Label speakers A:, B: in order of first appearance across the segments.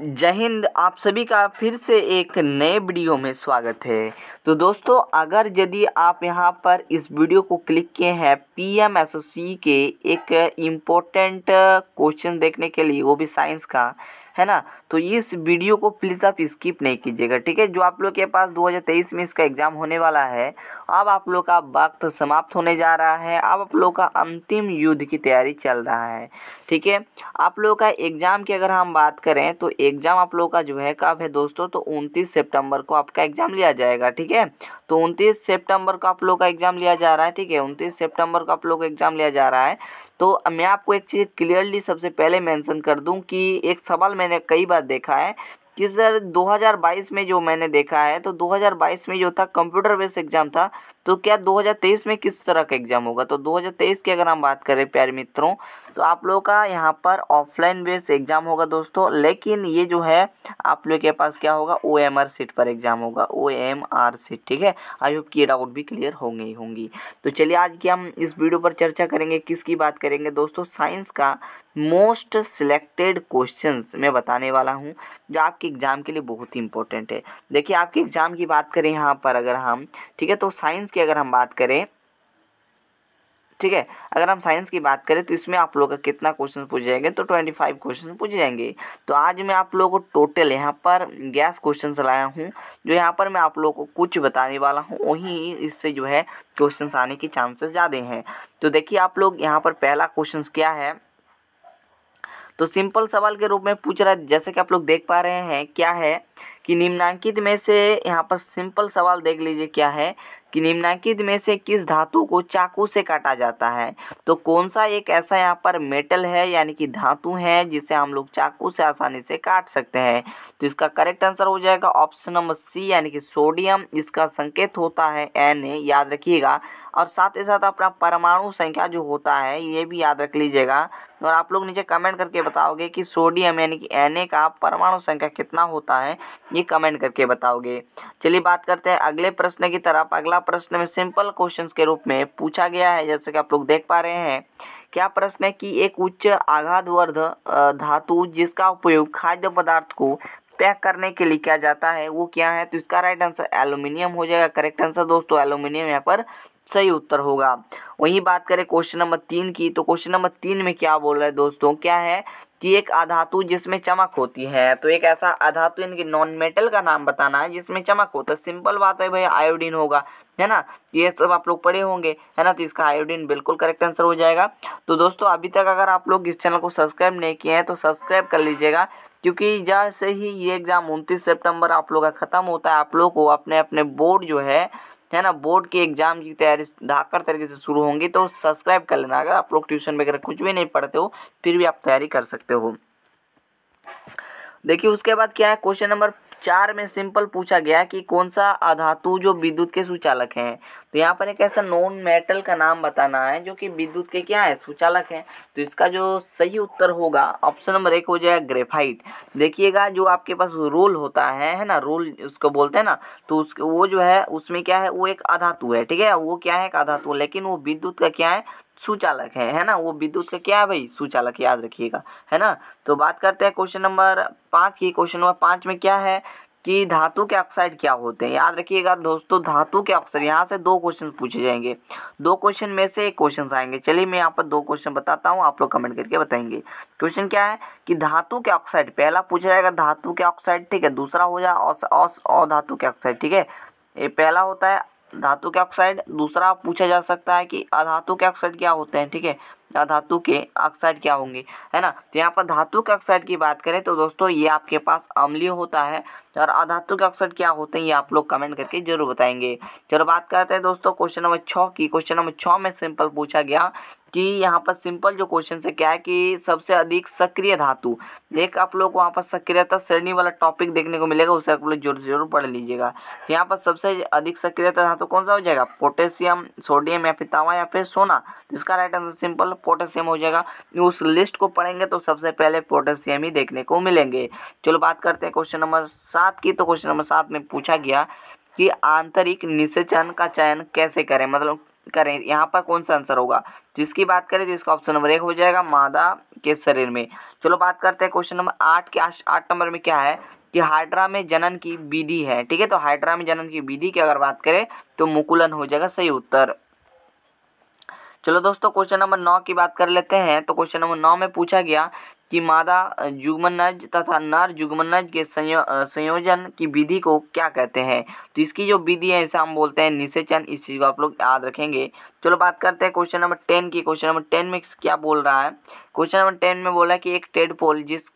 A: जय हिंद आप सभी का फिर से एक नए वीडियो में स्वागत है तो दोस्तों अगर यदि आप यहां पर इस वीडियो को क्लिक किए हैं पीएम एसओसी के एक इम्पोर्टेंट क्वेश्चन देखने के लिए वो भी साइंस का है ना तो इस वीडियो को प्लीज़ आप स्किप नहीं कीजिएगा ठीक है जो आप लोग के पास 2023 में इसका एग्ज़ाम होने वाला है अब आप लोग का वक्त समाप्त होने जा रहा है अब आप लोग का अंतिम युद्ध की तैयारी चल रहा है ठीक है आप लोग का एग्ज़ाम की अगर हम बात करें तो एग्ज़ाम आप लोग का जो है कब है दोस्तों तो उनतीस सेप्टेम्बर को आपका एग्ज़ाम लिया जाएगा ठीक है तो उनतीस सेप्टेम्बर को आप लोग का एग्ज़ाम लिया जा रहा है ठीक है उनतीस सेप्टेम्बर को आप लोग का एग्ज़ाम लिया जा रहा है तो मैं आपको एक चीज़ क्लियरली सबसे पहले मेंशन कर दूं कि एक सवाल मैंने कई बार देखा है कि सर 2022 में जो मैंने देखा है तो 2022 में जो था कंप्यूटर बेस्ड एग्ज़ाम था तो क्या 2023 में किस तरह का एग्ज़ाम होगा तो 2023 की अगर हम बात करें प्यारे मित्रों तो आप लोगों का यहाँ पर ऑफलाइन बेस्ड एग्ज़ाम होगा दोस्तों लेकिन ये जो है आप लोग के पास क्या होगा ओ एम आर सीट पर एग्ज़ाम होगा ओ एम आर सीट ठीक है आई होप की ये डाउट भी क्लियर होंगे ही होंगी तो चलिए आज की हम इस वीडियो पर चर्चा करेंगे किसकी बात करेंगे दोस्तों साइंस का मोस्ट सिलेक्टेड क्वेश्चन मैं बताने वाला हूँ जो आप आपके एग्ज़ाम के लिए बहुत ही इंपॉर्टेंट है देखिए आपके एग्ज़ाम की बात करें यहाँ पर अगर हम ठीक है तो साइंस की अगर हम बात करें ठीक है अगर हम साइंस की बात करें तो इसमें आप लोग का कितना क्वेश्चन पूछ जाएंगे तो ट्वेंटी फाइव क्वेश्चन पूछ जाएंगे तो आज मैं आप लोगों को टोटल यहाँ पर गैस क्वेश्चन लाया हूँ जो यहाँ पर मैं आप लोगों को कुछ बताने वाला हूँ वहीं इससे जो है क्वेश्चन आने के चांसेस ज़्यादा हैं तो देखिए आप लोग यहाँ पर पहला क्वेश्चन क्या है तो सिंपल सवाल के रूप में पूछ रहा है जैसे कि आप लोग देख पा रहे हैं क्या है कि निम्नांकित में से यहाँ पर सिंपल सवाल देख लीजिए क्या है कि निम्नांकित में से किस धातु को चाकू से काटा जाता है तो कौन सा एक ऐसा यहाँ पर मेटल है यानी कि धातु है जिसे हम लोग चाकू से आसानी से काट सकते हैं तो इसका करेक्ट आंसर हो जाएगा ऑप्शन नंबर सी यानी कि सोडियम इसका संकेत होता है एन याद रखिएगा और साथ ही साथ अपना परमाणु संख्या जो होता है ये भी याद रख लीजिएगा और आप लोग नीचे कमेंट करके बताओगे कि सोडियम यानी कि एन का परमाणु संख्या कितना होता है ये कमेंट करके बताओगे चलिए बात करते हैं अगले प्रश्न की तरफ अगला प्रश्न में सिंपल क्वेश्चन के रूप में पूछा गया है जैसे कि आप लोग देख पा रहे हैं क्या प्रश्न है कि एक उच्च आघात वर्ध धातु जिसका उपयोग खाद्य पदार्थ को पैक करने के लिए किया जाता है वो क्या है तो इसका राइट आंसर एल्यूमिनियम हो जाएगा करेक्ट आंसर दोस्तों एल्यूमिनियम यहाँ पर सही उत्तर होगा वहीं बात करें क्वेश्चन नंबर तीन की तो क्वेश्चन नंबर तीन में क्या बोल रहे हैं दोस्तों क्या है कि एक अधातु जिसमें चमक होती है तो एक ऐसा अधातु इनके नॉन मेटल का नाम बताना है जिसमें चमक होता है सिंपल बात है भाई आयोडीन होगा है ना ये सब आप लोग पढ़े होंगे है ना तो इसका आयोडीन बिल्कुल करेक्ट आंसर हो जाएगा तो दोस्तों अभी तक अगर आप लोग इस चैनल को सब्सक्राइब नहीं किए हैं तो सब्सक्राइब कर लीजिएगा क्योंकि जैसे ही ये एग्ज़ाम उनतीस सेप्टेम्बर आप लोग का ख़त्म होता है आप लोग को अपने अपने बोर्ड जो है है ना बोर्ड के एग्जाम की तैयारी धाकर तरीके से शुरू होंगी तो सब्सक्राइब कर लेना अगर आप लोग ट्यूशन वगैरह कुछ भी नहीं पढ़ते हो फिर भी आप तैयारी कर सकते हो देखिए उसके बाद क्या है क्वेश्चन नंबर चार में सिंपल पूछा गया कि कौन सा अधातु जो विद्युत के सुचालक हैं तो यहाँ पर एक ऐसा नॉन मेटल का नाम बताना है जो कि विद्युत के क्या है सुचालक है तो इसका जो सही उत्तर होगा ऑप्शन नंबर एक हो जाएगा ग्रेफाइट देखिएगा जो आपके पास रोल होता है है ना रोल उसको बोलते हैं ना तो उसके वो जो है उसमें क्या है वो एक अधातु है ठीक है वो क्या है एक अधातु लेकिन वो विद्युत का क्या है सुचालक है है ना वो विद्युत का क्या है भाई सुचालक याद रखिएगा है ना तो बात करते हैं क्वेश्चन नंबर पाँच की क्वेश्चन नंबर पाँच में क्या है कि धातु के ऑक्साइड क्या होते हैं याद रखिएगा दोस्तों धातु के ऑक्साइड यहाँ से दो क्वेश्चन पूछे जाएंगे दो क्वेश्चन में से एक क्वेश्चन आएंगे चलिए मैं यहाँ पर दो क्वेश्चन बताता हूँ आप लोग कमेंट करके बताएंगे क्वेश्चन क्या है कि धातु के ऑक्साइड पहला पूछा जाएगा धातु के ऑक्साइड ठीक है दूसरा हो जाए और धातु के ऑक्साइड ठीक है ये पहला होता है धातु के ऑक्साइड दूसरा पूछा जा सकता है कि अधातु के ऑक्साइड क्या होते हैं ठीक है धातु के ऑक्साइड क्या होंगे है ना तो यहाँ पर धातु के ऑक्साइड की बात करें तो दोस्तों ये आपके पास अम्लीय होता है और अधातु के ऑक्साइड क्या होते हैं ये आप लोग कमेंट करके जरूर बताएंगे चलो बात करते हैं दोस्तों क्वेश्चन नंबर छः की क्वेश्चन नंबर छः में सिंपल पूछा गया कि यहाँ पर सिंपल जो क्वेश्चन से क्या है कि सबसे अधिक सक्रिय धातु देख आप लोग वहाँ पर सक्रियता श्रेणी वाला टॉपिक देखने को मिलेगा उसे आप लोग जरूर जरूर पढ़ लीजिएगा तो यहाँ पर सबसे अधिक सक्रियता धातु कौन सा हो जाएगा पोटेशियम सोडियम या फिर तावा या फिर सोना तो इसका राइट आंसर सिंपल पोटेशियम हो जाएगा उस लिस्ट को पढ़ेंगे तो सबसे पहले पोटेशियम ही देखने को मिलेंगे चलो बात करते हैं क्वेश्चन नंबर सात की तो क्वेश्चन नंबर सात में पूछा गया कि आंतरिक निषेचन का चयन कैसे करें मतलब करें यहाँ पर कौन सा आंसर होगा जिसकी बात करें तो इसका ऑप्शन नंबर एक हो जाएगा मादा के शरीर में चलो बात करते हैं क्वेश्चन नंबर आठ के आठ नंबर में क्या है कि हाइड्रा में जनन की विधि है ठीक है तो हाइड्रा में जनन की विधि की अगर बात करें तो मुकुलन हो जाएगा सही उत्तर चलो दोस्तों क्वेश्चन नंबर नौ की बात कर लेते हैं तो क्वेश्चन नंबर नौ में पूछा गया कि मादा जुगमनज तथा नर जुगमनज के संयो, संयोजन की विधि को क्या कहते हैं तो इसकी जो विधि है इसे हम बोलते हैं निषेचन इस चीज़ को आप लोग याद रखेंगे चलो बात करते हैं क्वेश्चन नंबर टेन की क्वेश्चन नंबर टेन में क्या बोल रहा है क्वेश्चन नंबर टेन में बोला कि एक टेड पोल जिस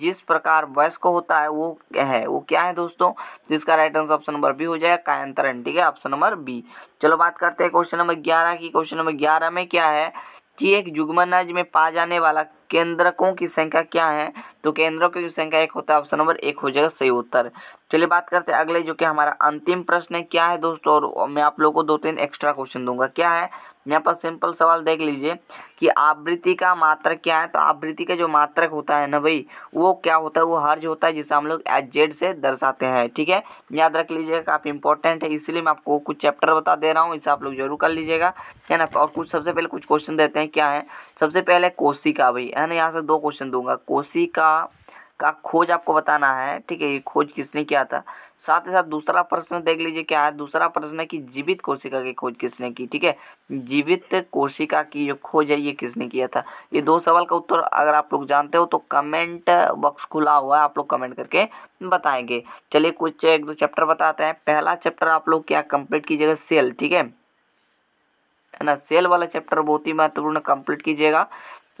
A: जिस प्रकार वयस्क होता है वो है वो क्या है दोस्तों तो इसका right answer option number B हो जाएगा कायांतरण ठीक है ऑप्शन नंबर बी चलो बात करते हैं क्वेश्चन नंबर ग्यारह की क्वेश्चन नंबर ग्यारह में क्या है कि एक जुगमनज में पा जाने वाला केंद्रकों की संख्या क्या है तो केंद्रकों की संख्या एक होता है ऑप्शन नंबर एक हो जाएगा सही उत्तर चलिए बात करते हैं अगले जो कि हमारा अंतिम प्रश्न है क्या है दोस्तों और मैं आप लोगों को दो तीन एक्स्ट्रा क्वेश्चन दूंगा क्या है यहाँ पर सिंपल सवाल देख लीजिए कि आवृत्ति का मात्रक क्या है तो आवृत्ति का जो मात्रक होता है ना भाई वो क्या होता है वो हर्ज होता है जिसे हम लोग एच जेड से दर्शाते हैं ठीक है याद रख लीजिएगा काफ़ी इंपॉर्टेंट है इसलिए मैं आपको कुछ चैप्टर बता दे रहा हूँ इसे आप लोग जरूर कर लीजिएगा है ना और कुछ सबसे पहले कुछ क्वेश्चन देते हैं क्या है सबसे पहले कोशिका भाई है ना यहाँ से दो क्वेश्चन दूंगा कोसी का का खोज आपको बताना है ठीक है ये खोज किसने किया था साथ ही साथ दूसरा प्रश्न देख लीजिए क्या है दूसरा प्रश्न है कि जीवित कोशिका की खोज किसने की ठीक है जीवित कोशिका की जो खोज है ये किसने किया था ये दो सवाल का उत्तर अगर आप लोग जानते हो तो कमेंट बॉक्स खुला हुआ है आप लोग कमेंट करके बताएंगे चलिए कुछ एक दो चैप्टर बताते हैं पहला चैप्टर आप लोग क्या कम्प्लीट कीजिएगा सेल ठीक है ना सेल वाला चैप्टर बहुत ही महत्वपूर्ण कंप्लीट कीजिएगा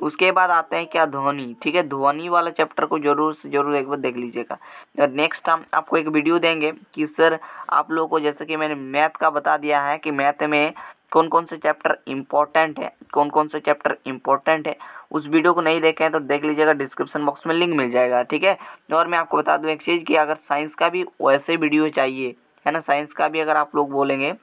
A: उसके बाद आते हैं क्या ध्वनि ठीक है ध्वनि वाला चैप्टर को जरूर से जरूर एक बार देख लीजिएगा और नेक्स्ट हम आपको एक वीडियो देंगे कि सर आप लोगों को जैसे कि मैंने मैथ का बता दिया है कि मैथ में कौन कौन से चैप्टर इंपॉर्टेंट है कौन कौन से चैप्टर इंपॉर्टेंट है उस वीडियो को नहीं देखें तो देख लीजिएगा डिस्क्रिप्शन बॉक्स में लिंक मिल जाएगा ठीक है और मैं आपको बता दूँ एक चीज़ कि अगर साइंस का भी वैसे वीडियो चाहिए है ना साइंस का भी अगर आप लोग बोलेंगे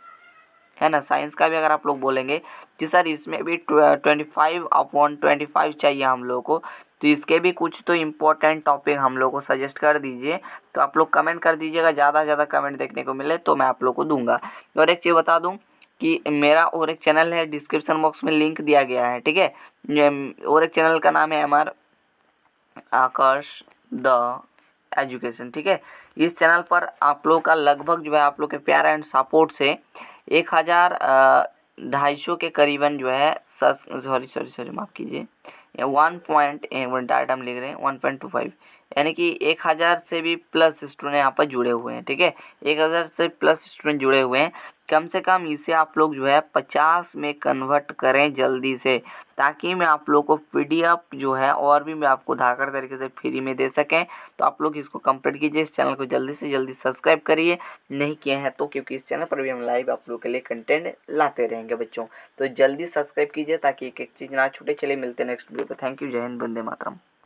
A: है ना साइंस का भी अगर आप लोग बोलेंगे जी सर इसमें भी twenty five upon twenty five चाहिए हम लोगों को तो इसके भी कुछ तो इम्पोर्टेंट टॉपिक हम लोग को सजेस्ट कर दीजिए तो आप लोग कमेंट कर दीजिएगा ज़्यादा से ज़्यादा कमेंट देखने को मिले तो मैं आप लोग को दूंगा और एक चीज़ बता दूँ कि मेरा और एक चैनल है डिस्क्रिप्शन बॉक्स में लिंक दिया गया है ठीक है और एक चैनल का नाम है M Akash Aakarsh the education ठीक है इस चैनल पर आप लोग का लगभग जो है आप लोग के प्यार एंड सपोर्ट से एक हज़ार ढाई सौ के करीबन जो है सॉरी सॉरी सॉरी माफ़ कीजिए वन पॉइंट डायरेक्ट हम लिख रहे हैं वन पॉइंट टू फाइव यानी कि एक हज़ार से भी प्लस स्टूडेंट यहाँ पर जुड़े हुए हैं ठीक है एक हज़ार से प्लस स्टूडेंट जुड़े हुए हैं कम से कम इसे आप लोग जो है पचास में कन्वर्ट करें जल्दी से ताकि मैं आप लोग को पी जो है और भी मैं आपको धाकर तरीके से फ्री में दे सकें तो आप लोग इसको कंप्लीट कीजिए इस चैनल को जल्दी से जल्दी सब्सक्राइब करिए नहीं किए हैं तो क्योंकि इस चैनल पर भी हम लाइव आप लोग के लिए कंटेंट लाते रहेंगे बच्चों तो जल्दी सब्सक्राइब कीजिए ताकि एक एक चीज़ ना छूटे चले मिलते नेक्स्ट वीडियो पर थैंक यू जय हिंद बंदे मातरम